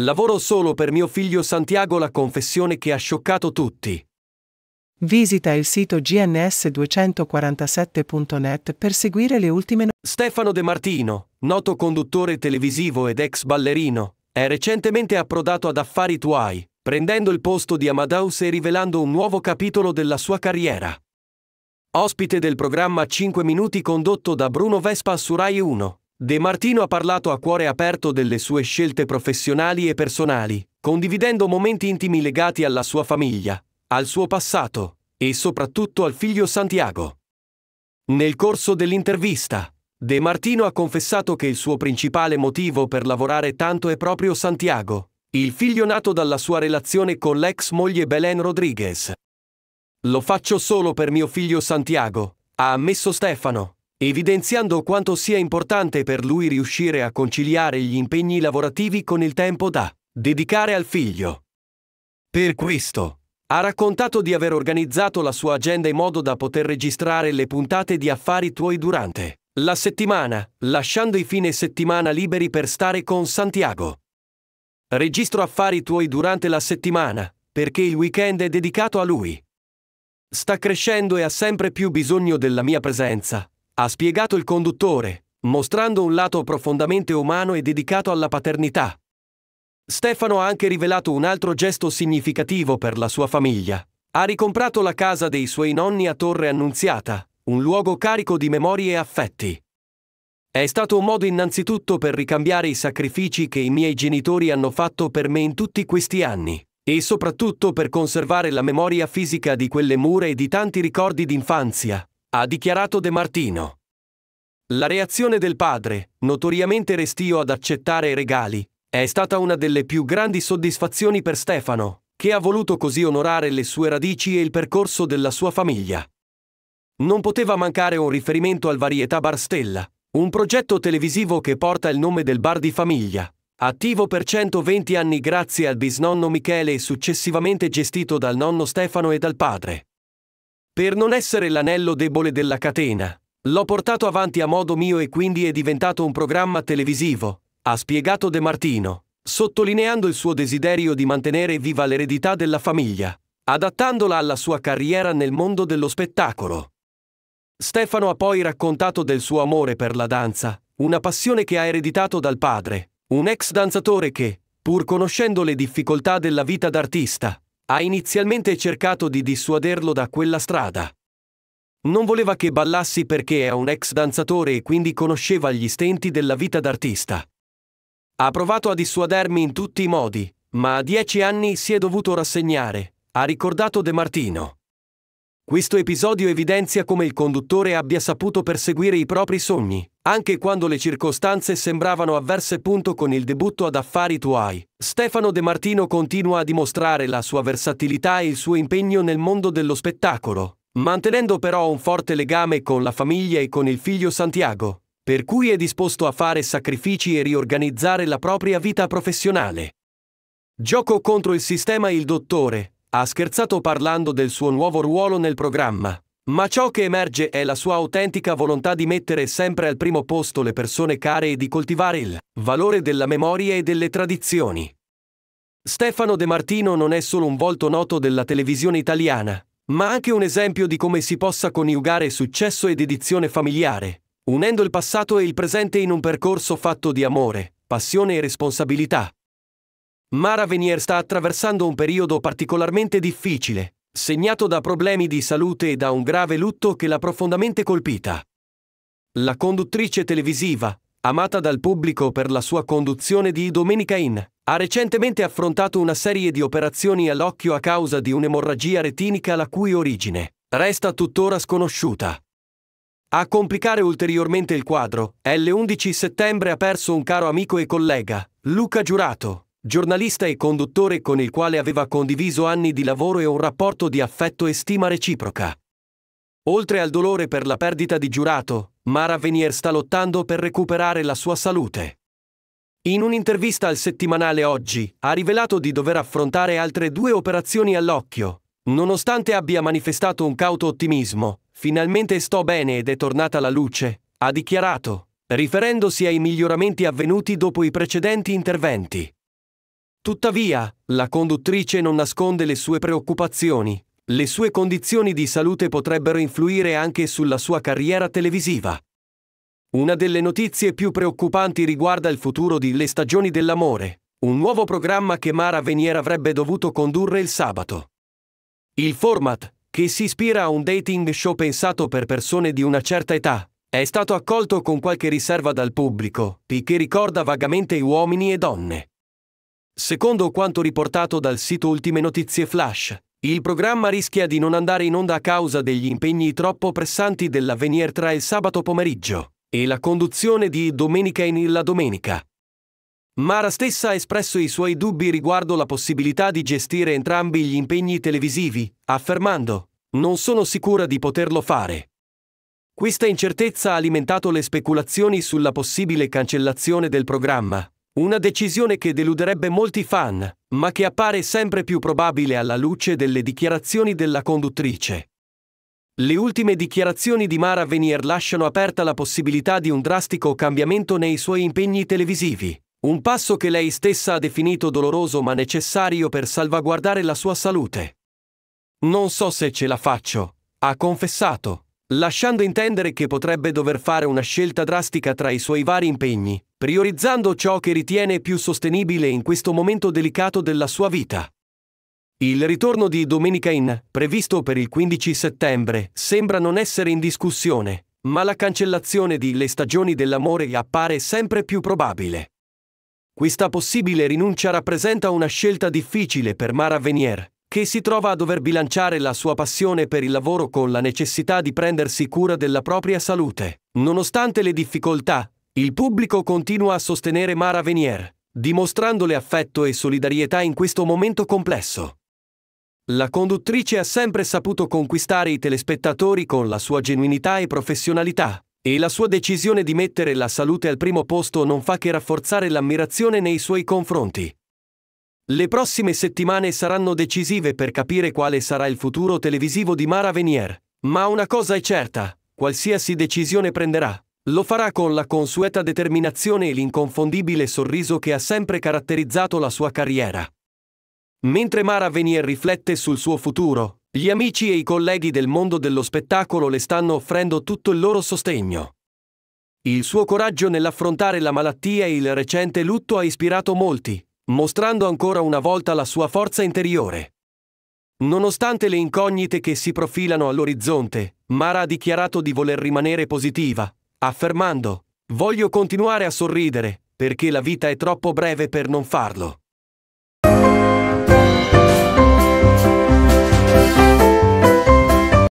Lavoro solo per mio figlio Santiago la confessione che ha scioccato tutti. Visita il sito gns247.net per seguire le ultime notizie. Stefano De Martino, noto conduttore televisivo ed ex ballerino, è recentemente approdato ad affari tuoi, prendendo il posto di Amadeus e rivelando un nuovo capitolo della sua carriera. Ospite del programma 5 minuti condotto da Bruno Vespa su Rai 1, De Martino ha parlato a cuore aperto delle sue scelte professionali e personali, condividendo momenti intimi legati alla sua famiglia, al suo passato e soprattutto al figlio Santiago. Nel corso dell'intervista, De Martino ha confessato che il suo principale motivo per lavorare tanto è proprio Santiago, il figlio nato dalla sua relazione con l'ex moglie Belen Rodriguez. Lo faccio solo per mio figlio Santiago, ha ammesso Stefano, evidenziando quanto sia importante per lui riuscire a conciliare gli impegni lavorativi con il tempo da dedicare al figlio. Per questo, ha raccontato di aver organizzato la sua agenda in modo da poter registrare le puntate di affari tuoi durante la settimana, lasciando i fine settimana liberi per stare con Santiago. Registro affari tuoi durante la settimana, perché il weekend è dedicato a lui. Sta crescendo e ha sempre più bisogno della mia presenza, ha spiegato il conduttore, mostrando un lato profondamente umano e dedicato alla paternità. Stefano ha anche rivelato un altro gesto significativo per la sua famiglia. Ha ricomprato la casa dei suoi nonni a Torre Annunziata, un luogo carico di memorie e affetti. È stato un modo innanzitutto per ricambiare i sacrifici che i miei genitori hanno fatto per me in tutti questi anni, e soprattutto per conservare la memoria fisica di quelle mura e di tanti ricordi d'infanzia, ha dichiarato De Martino. La reazione del padre, notoriamente restio ad accettare i regali, è stata una delle più grandi soddisfazioni per Stefano, che ha voluto così onorare le sue radici e il percorso della sua famiglia. Non poteva mancare un riferimento al Varietà Bar Stella, un progetto televisivo che porta il nome del bar di famiglia, attivo per 120 anni grazie al bisnonno Michele e successivamente gestito dal nonno Stefano e dal padre. Per non essere l'anello debole della catena, l'ho portato avanti a modo mio e quindi è diventato un programma televisivo, ha spiegato De Martino, sottolineando il suo desiderio di mantenere viva l'eredità della famiglia, adattandola alla sua carriera nel mondo dello spettacolo. Stefano ha poi raccontato del suo amore per la danza, una passione che ha ereditato dal padre, un ex danzatore che, pur conoscendo le difficoltà della vita d'artista, ha inizialmente cercato di dissuaderlo da quella strada. Non voleva che ballassi perché è un ex danzatore e quindi conosceva gli stenti della vita d'artista. Ha provato a dissuadermi in tutti i modi, ma a dieci anni si è dovuto rassegnare, ha ricordato De Martino. Questo episodio evidenzia come il conduttore abbia saputo perseguire i propri sogni, anche quando le circostanze sembravano avverse. punto Con il debutto ad Affari Tuai, Stefano De Martino continua a dimostrare la sua versatilità e il suo impegno nel mondo dello spettacolo, mantenendo però un forte legame con la famiglia e con il figlio Santiago, per cui è disposto a fare sacrifici e riorganizzare la propria vita professionale. Gioco contro il sistema Il dottore, ha scherzato parlando del suo nuovo ruolo nel programma, ma ciò che emerge è la sua autentica volontà di mettere sempre al primo posto le persone care e di coltivare il valore della memoria e delle tradizioni. Stefano De Martino non è solo un volto noto della televisione italiana, ma anche un esempio di come si possa coniugare successo ed edizione familiare, unendo il passato e il presente in un percorso fatto di amore, passione e responsabilità. Mara Venier sta attraversando un periodo particolarmente difficile, segnato da problemi di salute e da un grave lutto che l'ha profondamente colpita. La conduttrice televisiva, amata dal pubblico per la sua conduzione di Domenica In, ha recentemente affrontato una serie di operazioni all'occhio a causa di un'emorragia retinica la cui origine resta tuttora sconosciuta. A complicare ulteriormente il quadro, l'11 settembre ha perso un caro amico e collega, Luca Giurato, giornalista e conduttore con il quale aveva condiviso anni di lavoro e un rapporto di affetto e stima reciproca. Oltre al dolore per la perdita di giurato, Mara Venier sta lottando per recuperare la sua salute. In un'intervista al settimanale Oggi ha rivelato di dover affrontare altre due operazioni all'occhio. Nonostante abbia manifestato un cauto ottimismo, finalmente sto bene ed è tornata la luce, ha dichiarato, riferendosi ai miglioramenti avvenuti dopo i precedenti interventi. Tuttavia, la conduttrice non nasconde le sue preoccupazioni. Le sue condizioni di salute potrebbero influire anche sulla sua carriera televisiva. Una delle notizie più preoccupanti riguarda il futuro di Le stagioni dell'amore, un nuovo programma che Mara Venier avrebbe dovuto condurre il sabato. Il format, che si ispira a un dating show pensato per persone di una certa età, è stato accolto con qualche riserva dal pubblico, che ricorda vagamente uomini e donne. Secondo quanto riportato dal sito Ultime Notizie Flash, il programma rischia di non andare in onda a causa degli impegni troppo pressanti dell'avvenir tra il sabato pomeriggio e la conduzione di Domenica in Illa Domenica. Mara stessa ha espresso i suoi dubbi riguardo la possibilità di gestire entrambi gli impegni televisivi, affermando Non sono sicura di poterlo fare. Questa incertezza ha alimentato le speculazioni sulla possibile cancellazione del programma, una decisione che deluderebbe molti fan, ma che appare sempre più probabile alla luce delle dichiarazioni della conduttrice. Le ultime dichiarazioni di Mara Venier lasciano aperta la possibilità di un drastico cambiamento nei suoi impegni televisivi, un passo che lei stessa ha definito doloroso ma necessario per salvaguardare la sua salute. Non so se ce la faccio, ha confessato, lasciando intendere che potrebbe dover fare una scelta drastica tra i suoi vari impegni, priorizzando ciò che ritiene più sostenibile in questo momento delicato della sua vita. Il ritorno di Domenica Inn, previsto per il 15 settembre, sembra non essere in discussione, ma la cancellazione di Le stagioni dell'amore appare sempre più probabile. Questa possibile rinuncia rappresenta una scelta difficile per Mara Venier, che si trova a dover bilanciare la sua passione per il lavoro con la necessità di prendersi cura della propria salute. Nonostante le difficoltà, il pubblico continua a sostenere Mara Venier, dimostrandole affetto e solidarietà in questo momento complesso. La conduttrice ha sempre saputo conquistare i telespettatori con la sua genuinità e professionalità, e la sua decisione di mettere la salute al primo posto non fa che rafforzare l'ammirazione nei suoi confronti. Le prossime settimane saranno decisive per capire quale sarà il futuro televisivo di Mara Venier, ma una cosa è certa, qualsiasi decisione prenderà, lo farà con la consueta determinazione e l'inconfondibile sorriso che ha sempre caratterizzato la sua carriera. Mentre Mara Venier riflette sul suo futuro, gli amici e i colleghi del mondo dello spettacolo le stanno offrendo tutto il loro sostegno. Il suo coraggio nell'affrontare la malattia e il recente lutto ha ispirato molti, mostrando ancora una volta la sua forza interiore. Nonostante le incognite che si profilano all'orizzonte, Mara ha dichiarato di voler rimanere positiva, affermando Voglio continuare a sorridere, perché la vita è troppo breve per non farlo.